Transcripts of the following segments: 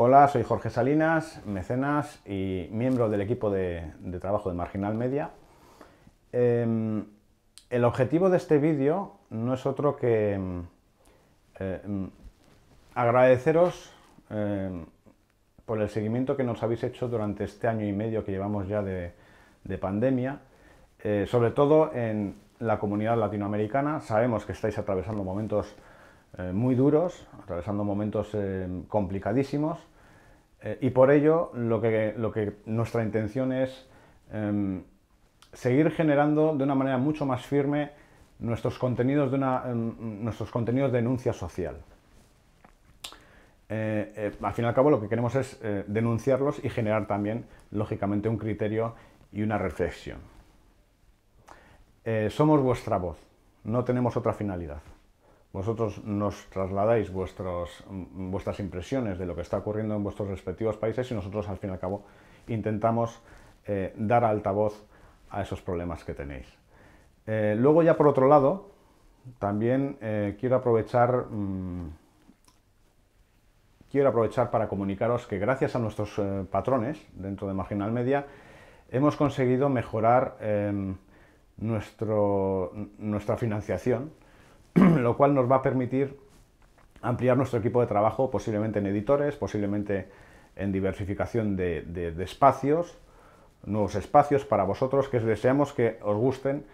Hola, soy Jorge Salinas, mecenas y miembro del equipo de, trabajo de Marginal Media. Em, el objetivo de este vídeo no es otro que em, em, agradeceros por el seguimiento que nos habéis hecho durante este año y medio que llevamos ya de, de pandemia, eh, sobre todo en la comunidad latinoamericana. Sabemos que estáis atravesando momentos eh, muy duros, atravesando momentos eh, complicadísimos eh, y por ello lo que, nuestra intención es em, seguir generando de una manera mucho más firme nuestros contenidos de, em, nuestros contenidos de denuncia social. al fin y al cabo lo que queremos es denunciarlos y generar también, lógicamente, un criterio y una reflexión. somos vuestra voz, no tenemos otra finalidad vosotros nos trasladáis mm, vuestras impresiones de lo que está ocurriendo en vuestros respectivos países y nosotros al fin y al cabo intentamos eh, dar altavoz a esos problemas que tenéis. Eh, luego ya por otro lado, también eh, quiero aprovechar... Mm, quiero aprovechar para comunicaros que gracias a nuestros patrones dentro de Marginal Media hemos conseguido mejorar em, nuestra financiación lo cual nos va a permitir ampliar nuestro equipo de trabajo posiblemente en editores, posiblemente en diversificación de, espacios, nuevos espacios para vosotros que deseamos que os gusten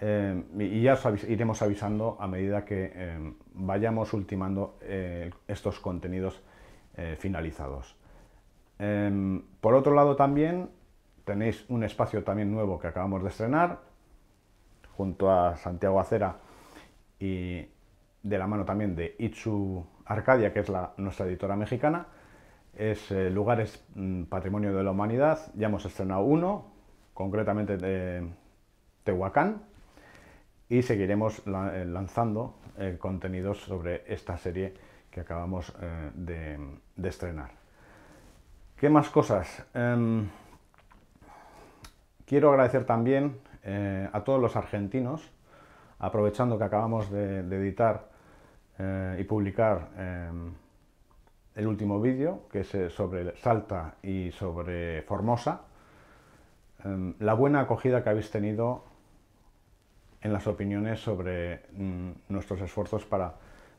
eh, y ya os iremos avisando a medida que eh, vayamos ultimando eh, estos contenidos finalizados. Em, por otro lado también tenéis un espacio también nuevo que acabamos de estrenar junto a Santiago Acera y de la mano también de Itsu Arcadia, que es nuestra editora mexicana. Es eh, Lugares mm, Patrimonio de la Humanidad. Ya hemos estrenado uno, concretamente de Tehuacán, y seguiremos eh, lanzando eh, contenidos sobre esta serie que acabamos de, estrenar. ¿Qué más cosas? Em, quiero agradecer también a todos los argentinos aprovechando que acabamos de, editar eh, y publicar eh, el último vídeo, que es eh, sobre Salta y sobre Formosa, la buena acogida que habéis tenido en las opiniones sobre mm, nuestros esfuerzos para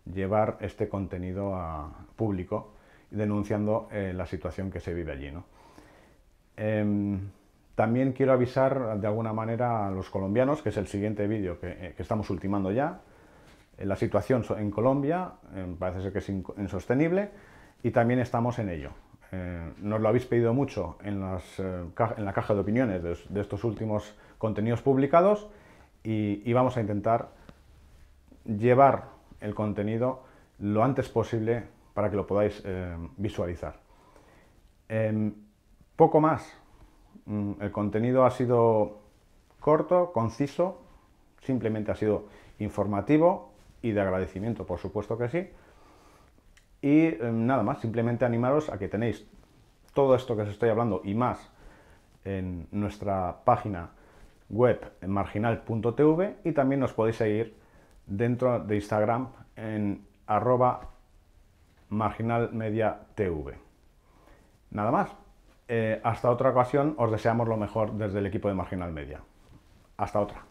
llevar este contenido a público, denunciando la situación que se vive allí. ¿no? También quiero avisar de alguna manera a los colombianos, que es el siguiente vídeo que, eh, estamos ultimando ya, eh, la situación en Colombia eh, parece ser que es insostenible y también estamos en ello. nos lo habéis pedido mucho en, la caja de opiniones de, estos últimos contenidos publicados y, vamos a intentar llevar el contenido lo antes posible para que lo podáis visualizar. Em, poco más, Mm, el contenido ha sido corto, conciso, simplemente ha sido informativo y de agradecimiento, por supuesto que sí. Y em, nada más, simplemente animaros a que tenéis todo esto que os estoy hablando y más en nuestra página web marginal.tv y también nos podéis seguir dentro de Instagram en arroba marginalmediatv. Nada más. Eh, hasta otra ocasión, os deseamos lo mejor desde el equipo de Marginal Media. Hasta otra.